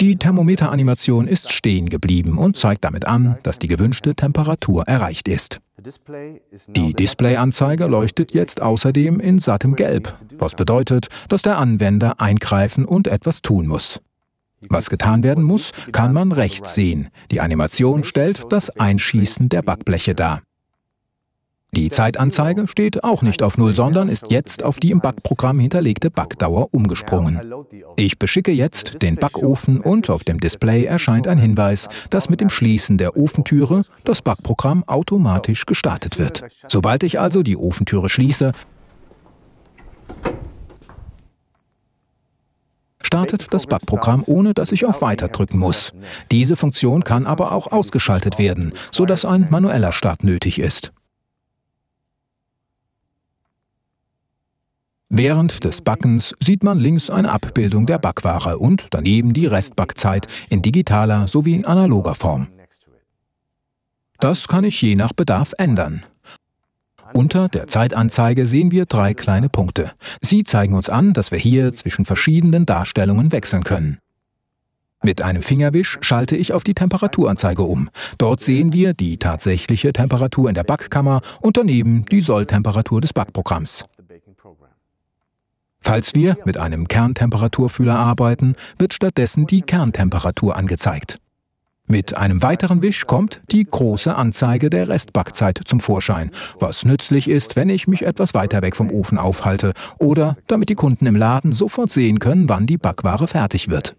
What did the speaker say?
Die Thermometeranimation ist stehen geblieben und zeigt damit an, dass die gewünschte Temperatur erreicht ist. Die Displayanzeige leuchtet jetzt außerdem in sattem Gelb, was bedeutet, dass der Anwender eingreifen und etwas tun muss. Was getan werden muss, kann man rechts sehen. Die Animation stellt das Einschießen der Backbleche dar. Die Zeitanzeige steht auch nicht auf Null, sondern ist jetzt auf die im Backprogramm hinterlegte Backdauer umgesprungen. Ich beschicke jetzt den Backofen und auf dem Display erscheint ein Hinweis, dass mit dem Schließen der Ofentüre das Backprogramm automatisch gestartet wird. Sobald ich also die Ofentüre schließe, startet das Backprogramm, ohne dass ich auf Weiter drücken muss. Diese Funktion kann aber auch ausgeschaltet werden, sodass ein manueller Start nötig ist. Während des Backens sieht man links eine Abbildung der Backware und daneben die Restbackzeit in digitaler sowie analoger Form. Das kann ich je nach Bedarf ändern. Unter der Zeitanzeige sehen wir drei kleine Punkte. Sie zeigen uns an, dass wir hier zwischen verschiedenen Darstellungen wechseln können. Mit einem Fingerwisch schalte ich auf die Temperaturanzeige um. Dort sehen wir die tatsächliche Temperatur in der Backkammer und daneben die Solltemperatur des Backprogramms. Falls wir mit einem Kerntemperaturfühler arbeiten, wird stattdessen die Kerntemperatur angezeigt. Mit einem weiteren Wisch kommt die große Anzeige der Restbackzeit zum Vorschein, was nützlich ist, wenn ich mich etwas weiter weg vom Ofen aufhalte oder damit die Kunden im Laden sofort sehen können, wann die Backware fertig wird.